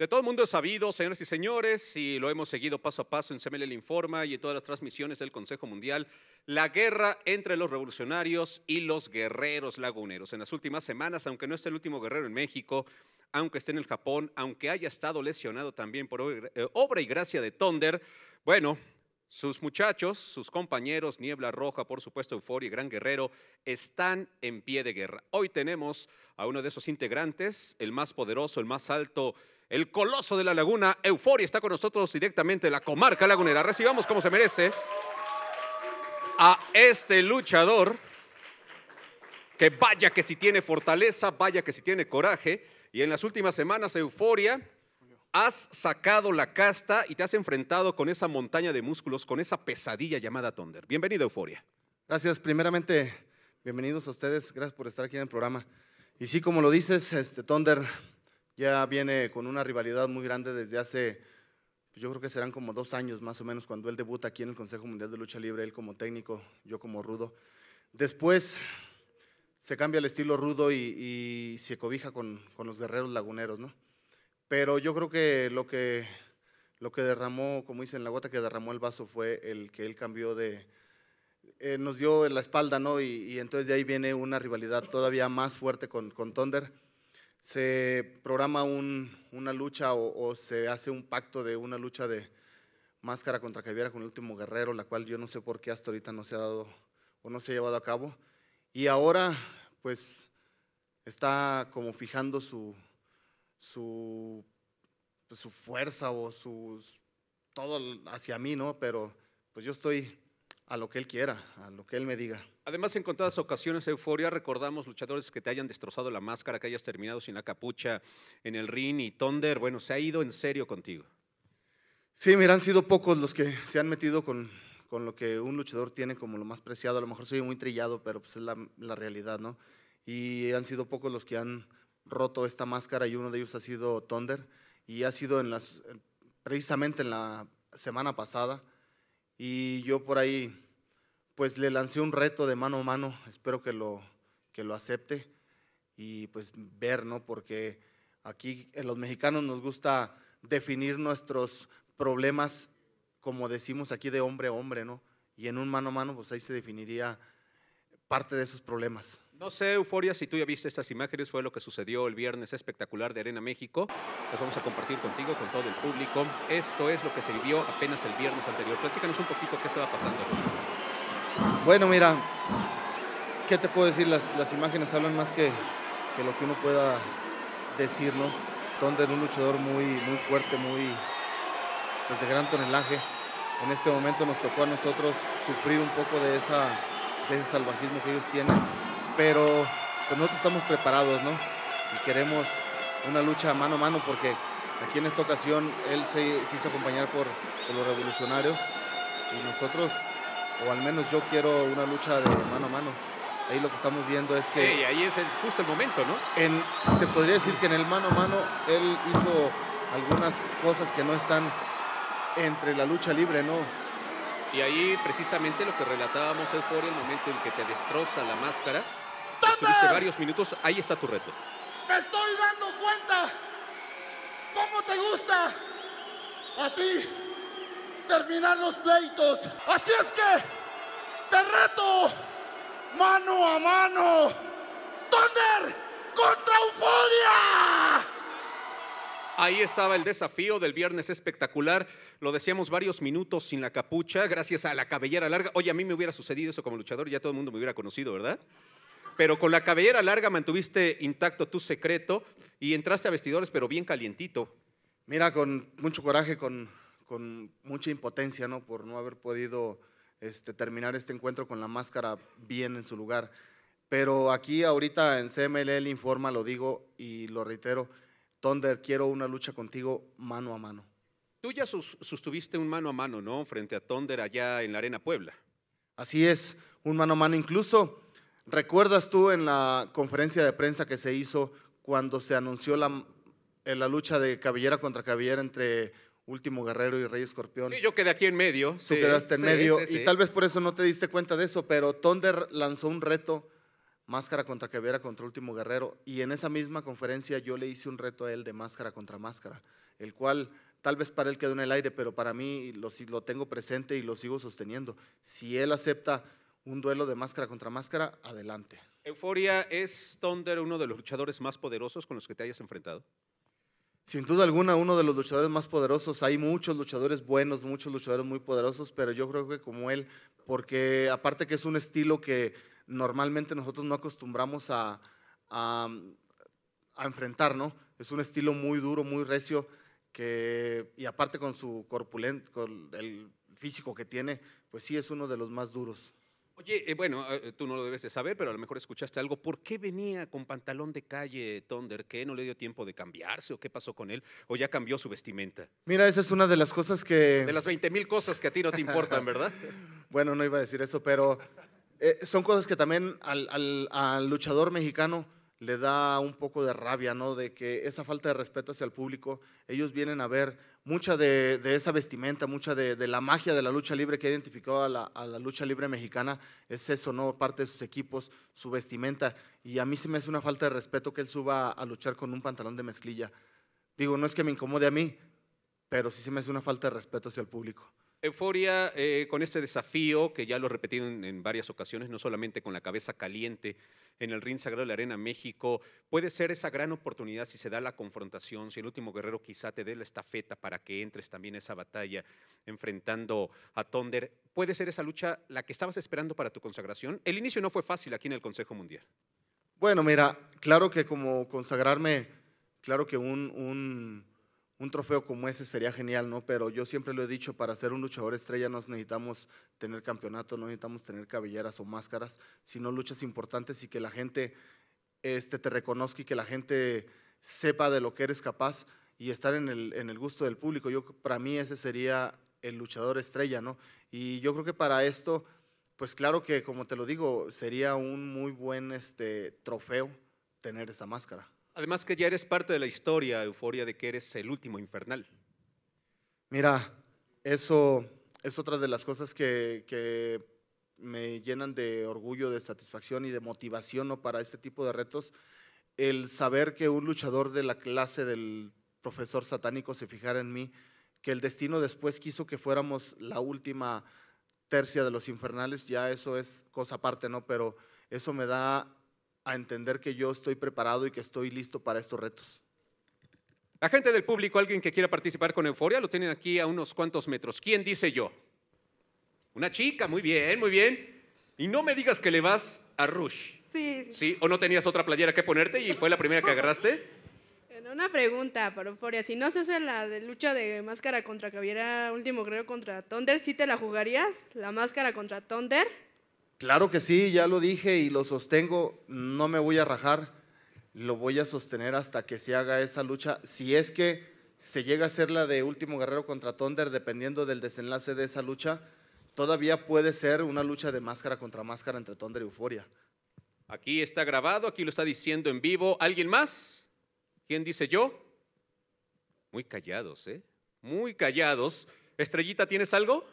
De todo el mundo es sabido, señores y señores, y lo hemos seguido paso a paso en CML Informa y en todas las transmisiones del Consejo Mundial, la guerra entre los revolucionarios y los guerreros laguneros. En las últimas semanas, aunque no esté el último guerrero en México, aunque esté en el Japón, aunque haya estado lesionado también por obra y eh, gracia de Thunder, bueno, sus muchachos, sus compañeros, Niebla Roja, por supuesto, Euforia y Gran Guerrero, están en pie de guerra. Hoy tenemos a uno de esos integrantes, el más poderoso, el más alto el coloso de la laguna, Euforia, está con nosotros directamente de la comarca lagunera. Recibamos como se merece a este luchador que vaya que si tiene fortaleza, vaya que si tiene coraje. Y en las últimas semanas, Euforia, has sacado la casta y te has enfrentado con esa montaña de músculos, con esa pesadilla llamada Thunder. Bienvenido, Euforia. Gracias. Primeramente, bienvenidos a ustedes. Gracias por estar aquí en el programa. Y sí, como lo dices, este, Thunder ya viene con una rivalidad muy grande desde hace, yo creo que serán como dos años más o menos, cuando él debuta aquí en el Consejo Mundial de Lucha Libre, él como técnico, yo como rudo. Después se cambia el estilo rudo y, se cobija con, los guerreros laguneros, ¿no? Pero yo creo que lo que, lo que derramó, como dicen, la gota que derramó el vaso fue el que él cambió de, eh, nos dio la espalda, ¿no? Y, entonces de ahí viene una rivalidad todavía más fuerte con, con Thunder se programa una lucha o, se hace un pacto de una lucha de máscara contra Javiera con el último guerrero, la cual yo no sé por qué hasta ahorita no se ha dado o no se ha llevado a cabo. Y ahora, pues, está como fijando su, su, pues, fuerza o su… todo hacia mí, ¿no? Pero pues yo estoy a lo que él quiera, a lo que él me diga. Además, en contadas ocasiones, Euforia, recordamos luchadores que te hayan destrozado la máscara, que hayas terminado sin la capucha en el ring y Thunder, bueno, se ha ido en serio contigo. Sí, mira, han sido pocos los que se han metido con, lo que un luchador tiene como lo más preciado. A lo mejor soy muy trillado, pero pues es la, realidad, ¿no? Y han sido pocos los que han roto esta máscara y uno de ellos ha sido Thunder y ha sido en las, precisamente en la semana pasada y yo por ahí pues le lancé un reto de mano a mano, espero que lo, que lo acepte y pues ver, ¿no? Porque aquí en los mexicanos nos gusta definir nuestros problemas como decimos aquí de hombre a hombre, ¿no? Y en un mano a mano pues ahí se definiría parte de esos problemas. No sé, Euforia, si tú ya viste estas imágenes, fue lo que sucedió el viernes espectacular de Arena México. Las vamos a compartir contigo, con todo el público. Esto es lo que se vivió apenas el viernes anterior. Platícanos un poquito qué estaba pasando. Bueno, mira, ¿qué te puedo decir? Las, las imágenes hablan más que, lo que uno pueda decir, ¿no? Thunder, un luchador muy, muy fuerte, muy pues, de gran tonelaje. En este momento nos tocó a nosotros sufrir un poco de esa ese salvajismo que ellos tienen, pero pues, nosotros estamos preparados, ¿no? Y queremos una lucha mano a mano porque aquí en esta ocasión él se, hizo acompañar por, los revolucionarios y nosotros, o al menos yo quiero una lucha de mano a mano. Ahí lo que estamos viendo es que... ahí es justo el momento, ¿no? En, se podría decir que en el mano a mano él hizo algunas cosas que no están entre la lucha libre, ¿no? Y ahí precisamente lo que relatábamos, Euforia, el momento en que te destroza la máscara. Estuviste varios minutos, ahí está tu reto. Me estoy dando cuenta cómo te gusta a ti terminar los pleitos. Así es que te reto mano a mano. Thunder contra Euforia. Ahí estaba el desafío del viernes espectacular. Lo decíamos varios minutos sin la capucha, gracias a la cabellera larga. Oye, a mí me hubiera sucedido eso como luchador, ya todo el mundo me hubiera conocido, ¿verdad? Pero con la cabellera larga mantuviste intacto tu secreto y entraste a vestidores, pero bien calientito. Mira, con mucho coraje, con, con mucha impotencia, ¿no? Por no haber podido este, terminar este encuentro con la máscara bien en su lugar. Pero aquí ahorita en CMLL Informa lo digo y lo reitero, Thunder, quiero una lucha contigo mano a mano. Tú ya sostuviste un mano a mano, ¿no? Frente a Thunder allá en la Arena Puebla. Así es, un mano a mano. Incluso, ¿recuerdas tú en la conferencia de prensa que se hizo cuando se anunció la, eh, la lucha de cabellera contra cabellera entre Último Guerrero y Rey Escorpión? Sí, yo quedé aquí en medio. Tú quedaste en medio y tal vez por eso no te diste cuenta de eso, pero Thunder lanzó un reto máscara contra Quevera contra Último Guerrero. Y en esa misma conferencia yo le hice un reto a él de máscara contra máscara, el cual tal vez para él quedó en el aire, pero para mí lo, lo tengo presente y lo sigo sosteniendo. Si él acepta un duelo de máscara contra máscara, adelante. Euforia, ¿es Thunder uno de los luchadores más poderosos con los que te hayas enfrentado? Sin duda alguna, uno de los luchadores más poderosos. Hay muchos luchadores buenos, muchos luchadores muy poderosos, pero yo creo que como él, porque aparte que es un estilo que normalmente nosotros no acostumbramos a, a, a enfrentar, ¿no? Es un estilo muy duro, muy recio, que, y aparte con su corpulento, con el físico que tiene, pues sí es uno de los más duros. Oye, eh, bueno, eh, tú no lo debes de saber, pero a lo mejor escuchaste algo. ¿Por qué venía con pantalón de calle Thunder? ¿Qué no le dio tiempo de cambiarse o qué pasó con él? ¿O ya cambió su vestimenta? Mira, esa es una de las cosas que... De las 20.000 mil cosas que a ti no te importan, ¿verdad? bueno, no iba a decir eso, pero eh, son cosas que también al, luchador mexicano le da un poco de rabia, ¿no? De que esa falta de respeto hacia el público, ellos vienen a ver mucha de, esa vestimenta, mucha de, la magia de la lucha libre que ha identificado a la, lucha libre mexicana, es eso, ¿no? Parte de sus equipos, su vestimenta. Y a mí se me hace una falta de respeto que él suba a luchar con un pantalón de mezclilla. Digo, no es que me incomode a mí, pero sí se me hace una falta de respeto hacia el público. Euforia eh, con este desafío que ya lo he repetido en, varias ocasiones, no solamente con la cabeza caliente en el ring sagrado de la Arena México, puede ser esa gran oportunidad si se da la confrontación, si el último guerrero quizá te dé la estafeta para que entres también a esa batalla enfrentando a Thunder. Puede ser esa lucha la que estabas esperando para tu consagración. El inicio no fue fácil aquí en el Consejo Mundial. Bueno, mira, claro que como consagrarme, claro que un un trofeo como ese sería genial, ¿no? Pero yo siempre lo he dicho, para ser un luchador estrella no necesitamos tener campeonato, no necesitamos tener cabelleras o máscaras, sino luchas importantes y que la gente este, te reconozca y que la gente sepa de lo que eres capaz y estar en el, en el gusto del público. Yo, para mí ese sería el luchador estrella, ¿no? Y yo creo que para esto, pues claro que, como te lo digo, sería un muy buen este, trofeo tener esa máscara. Además que ya eres parte de la historia, Euforia, de que eres el último infernal. Mira, eso es otra de las cosas que, me llenan de orgullo, de satisfacción y de motivación ¿no? para este tipo de retos. El saber que un luchador de la clase del profesor satánico se fijara en mí, que el destino después quiso que fuéramos la última tercia de los infernales, ya eso es cosa aparte, ¿no? Pero eso me da a entender que yo estoy preparado y que estoy listo para estos retos. La gente del público, alguien que quiera participar con Euforia, lo tienen aquí a unos cuantos metros. ¿Quién dice yo? Una chica, muy bien, muy bien. Y no me digas que le vas a Rush. Sí. ¿Sí? ¿O no tenías otra playera que ponerte y fue la primera que agarraste? Una pregunta para Euforia. Si no haces la de lucha de máscara contra caballera, último creo contra Thunder, ¿sí te la jugarías? ¿La máscara contra Thunder? Claro que sí, ya lo dije y lo sostengo, no me voy a rajar, lo voy a sostener hasta que se haga esa lucha, si es que se llega a ser la de Último Guerrero contra Thunder, dependiendo del desenlace de esa lucha, todavía puede ser una lucha de máscara contra máscara entre Thunder y Euforia. Aquí está grabado, aquí lo está diciendo en vivo. ¿Alguien más? ¿Quién dice yo? Muy callados, ¿eh? Muy callados. Estrellita, ¿tienes algo?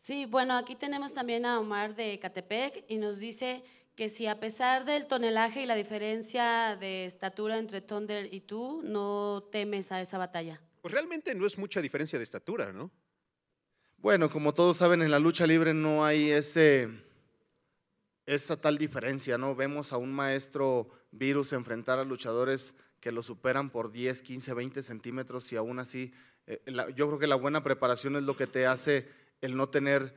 Sí, bueno, aquí tenemos también a Omar de Catepec y nos dice que si a pesar del tonelaje y la diferencia de estatura entre Thunder y tú, no temes a esa batalla. Pues realmente no es mucha diferencia de estatura, ¿no? Bueno, como todos saben, en la lucha libre no hay ese, esa tal diferencia, ¿no? Vemos a un maestro virus enfrentar a luchadores que lo superan por 10, 15, 20 centímetros y aún así, eh, yo creo que la buena preparación es lo que te hace el no tener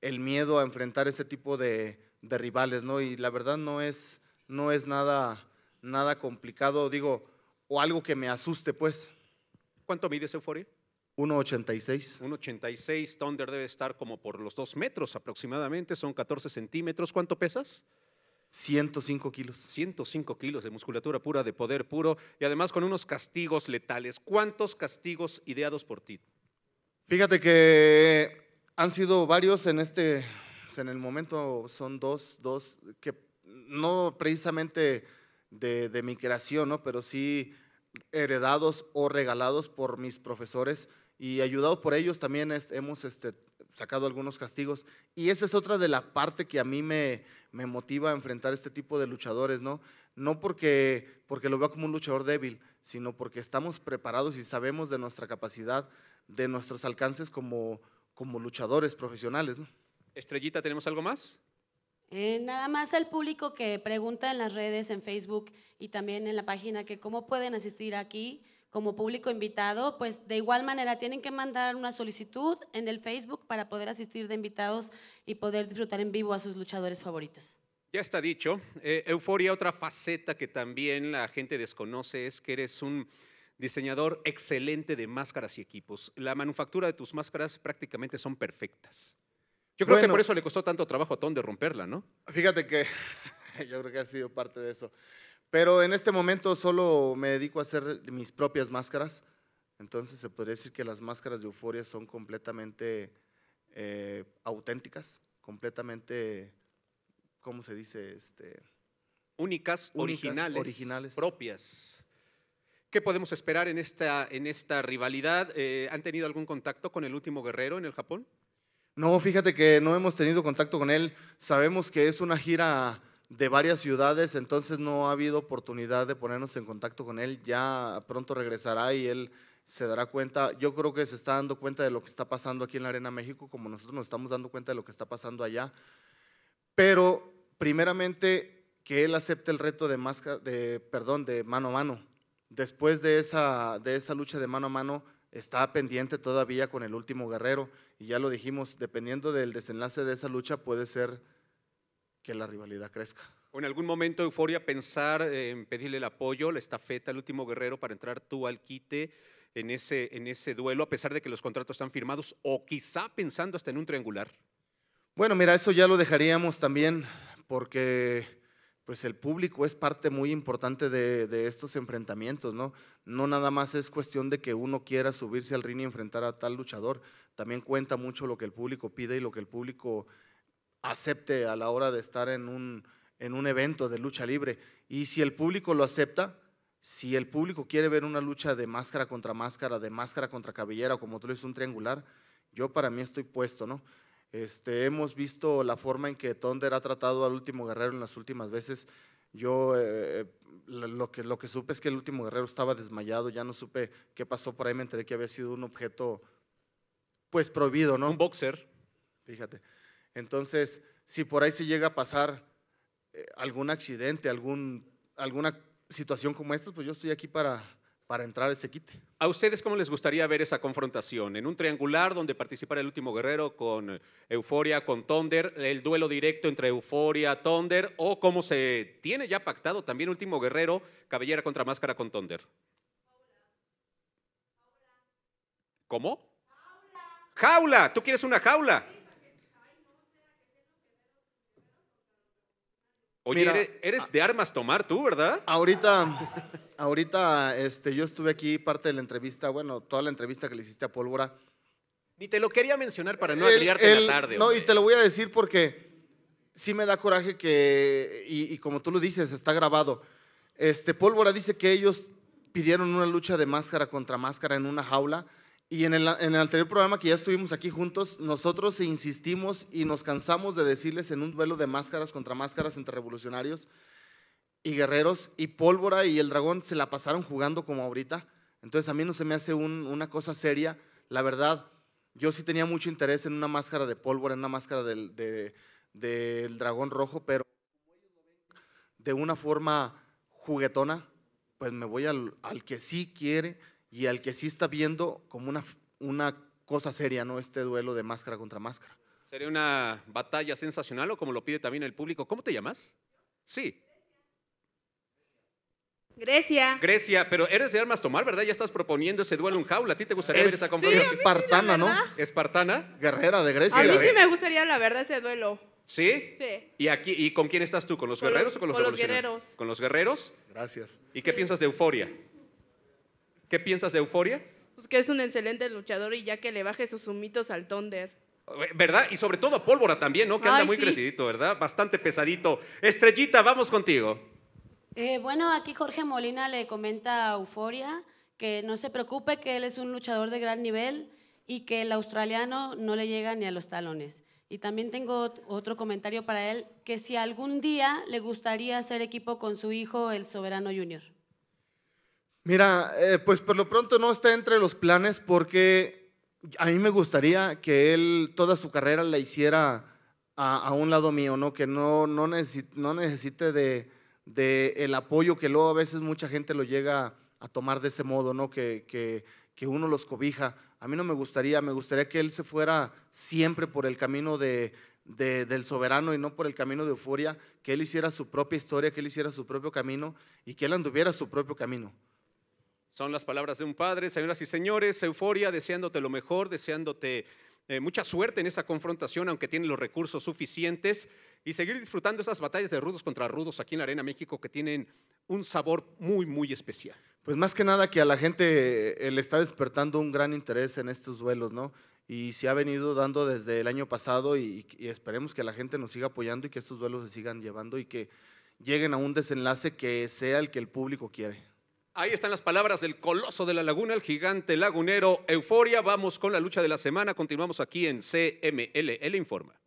el miedo a enfrentar ese tipo de, rivales, ¿no? Y la verdad no es, no es nada, nada complicado, digo, o algo que me asuste, pues. ¿Cuánto mides Euforia? 1,86. 1,86. Thunder debe estar como por los dos metros aproximadamente, son 14 centímetros. ¿Cuánto pesas? 105 kilos. 105 kilos de musculatura pura, de poder puro y además con unos castigos letales. ¿Cuántos castigos ideados por ti? Fíjate que han sido varios en este, en el momento son dos, dos que no precisamente de, mi creación, ¿no? pero sí heredados o regalados por mis profesores y ayudados por ellos también hemos este, sacado algunos castigos. Y esa es otra de la parte que a mí me, me motiva a enfrentar este tipo de luchadores, ¿no? No porque, porque lo veo como un luchador débil, sino porque estamos preparados y sabemos de nuestra capacidad, de nuestros alcances como, como luchadores profesionales. Estrellita, ¿tenemos algo más? Eh, nada más al público que pregunta en las redes, en Facebook y también en la página que cómo pueden asistir aquí como público invitado, pues de igual manera tienen que mandar una solicitud en el Facebook para poder asistir de invitados y poder disfrutar en vivo a sus luchadores favoritos. Ya está dicho. Eh, Euforia, otra faceta que también la gente desconoce es que eres un diseñador excelente de máscaras y equipos. La manufactura de tus máscaras prácticamente son perfectas. Yo creo que por eso le costó tanto trabajo a Tom de romperla, ¿no? Fíjate que yo creo que ha sido parte de eso. Pero en este momento solo me dedico a hacer mis propias máscaras. Entonces se podría decir que las máscaras de Euforia son completamente eh, auténticas, completamente, ¿cómo se dice? Este, únicas, originales, originales, propias. ¿Qué podemos esperar en esta, en esta rivalidad? Eh, ¿Han tenido algún contacto con el último guerrero en el Japón? No, fíjate que no hemos tenido contacto con él. Sabemos que es una gira de varias ciudades, entonces no ha habido oportunidad de ponernos en contacto con él. Ya pronto regresará y él se dará cuenta. Yo creo que se está dando cuenta de lo que está pasando aquí en la Arena México, como nosotros nos estamos dando cuenta de lo que está pasando allá. Pero primeramente que él acepte el reto de de perdón, de mano a mano. Después de esa, de esa lucha de mano a mano, está pendiente todavía con el último guerrero. Y ya lo dijimos, dependiendo del desenlace de esa lucha, puede ser que la rivalidad crezca. ¿O en algún momento, Euforia, pensar en pedirle el apoyo, la estafeta al último guerrero para entrar tú al quite en ese, en ese duelo, a pesar de que los contratos están firmados, o quizá pensando hasta en un triangular? Bueno, mira, eso ya lo dejaríamos también, porque pues el público es parte muy importante de, estos enfrentamientos, ¿no? No nada más es cuestión de que uno quiera subirse al ring y enfrentar a tal luchador, también cuenta mucho lo que el público pide y lo que el público acepte a la hora de estar en un, en un evento de lucha libre. Y si el público lo acepta, si el público quiere ver una lucha de máscara contra máscara, de máscara contra cabellera, como tú le dices, un triangular, yo para mí estoy puesto, ¿no? Este, hemos visto la forma en que Thunder ha tratado al último guerrero en las últimas veces. Yo eh, eh, lo, que, supe es que el último guerrero estaba desmayado, ya no supe qué pasó por ahí, me enteré que había sido un objeto pues prohibido, ¿no? Un boxer. Fíjate. Entonces, si por ahí se llega a pasar eh, algún accidente, alguna situación como esta, pues yo estoy aquí para, para entrar ese quite. ¿A ustedes cómo les gustaría ver esa confrontación? En un triangular donde participara el último guerrero con Euforia, con Thunder, el duelo directo entre Euforia, Thunder, o cómo se tiene ya pactado también último guerrero, cabellera contra máscara con Thunder. ¿Cómo? Jaula. ¿Tú quieres una jaula? Oye, Mira, eres, de armas tomar tú, ¿verdad? Ahorita, ahorita este, yo estuve aquí parte de la entrevista, bueno, toda la entrevista que le hiciste a Pólvora. Ni te lo quería mencionar para no agriarte en la tarde. No, y te lo voy a decir porque sí me da coraje que, y, como tú lo dices, está grabado. Este, Pólvora dice que ellos pidieron una lucha de máscara contra máscara en una jaula y en el, en el, anterior programa que ya estuvimos aquí juntos, nosotros insistimos y nos cansamos de decirles en un duelo de máscaras contra máscaras entre revolucionarios y guerreros y pólvora y el dragón se la pasaron jugando como ahorita. Entonces a mí no se me hace una cosa seria. La verdad, yo sí tenía mucho interés en una máscara de pólvora, en una máscara del, del dragón rojo, pero de una forma juguetona, pues me voy al que sí quiere y al que sí está viendo como una, una cosa seria, ¿no? Este duelo de máscara contra máscara. Sería una batalla sensacional o como lo pide también el público. ¿Cómo te llamas? Sí. Grecia. Grecia, pero eres de armas tomar, ¿verdad? Ya estás proponiendo ese duelo en jaula. ¿A ti te gustaría ver esa confrontación? espartana, ¿no? Espartana. Guerrera de Grecia. A mí sí me gustaría, la verdad, ese duelo. ¿Sí? Sí. ¿Y, aquí, ¿Y con quién estás tú? ¿Con los guerreros o con los Con los guerreros. ¿Con los guerreros? Gracias. ¿Y qué piensas de Euforia? ¿Qué piensas de Euforia? Pues que es un excelente luchador y ya que le baje sus sumitos al Thunder. Eh, ¿Verdad? Y sobre todo a Pólvora también, ¿no? Que anda muy crecidito, ¿verdad? Bastante pesadito. Estrellita, vamos contigo. Eh, bueno, aquí Jorge Molina le comenta a Euforia que no se preocupe, que él es un luchador de gran nivel y que el australiano no le llega ni a los talones. Y también tengo otro comentario para él, que si algún día le gustaría hacer equipo con su hijo, el Soberano Junior. Mira, eh, pues por lo pronto no está entre los planes porque a mí me gustaría que él toda su carrera la hiciera a, un lado mío, ¿no? Que no, necesite de, el apoyo que luego a veces mucha gente lo llega a tomar de ese modo, ¿no? Que, que, uno los cobija. A mí no me gustaría, me gustaría que él se fuera siempre por el camino del soberano y no por el camino de euforia, que él hiciera su propia historia, que él hiciera su propio camino y que él anduviera su propio camino. Son las palabras de un padre, señoras y señores, euforia, deseándote lo mejor, deseándote eh, mucha suerte en esa confrontación, aunque tiene los recursos suficientes, y seguir disfrutando esas batallas de rudos contra rudos aquí en la Arena México que tienen un sabor muy, muy especial. Pues más que nada que a la gente eh, le está despertando un gran interés en estos duelos, ¿no? Y se ha venido dando desde el año pasado y, y esperemos que la gente nos siga apoyando y que estos duelos se sigan llevando y que lleguen a un desenlace que sea el que el público quiere. Ahí están las palabras del coloso de la laguna, el gigante lagunero Euforia. Vamos con la lucha de la semana. Continuamos aquí en CML. informa.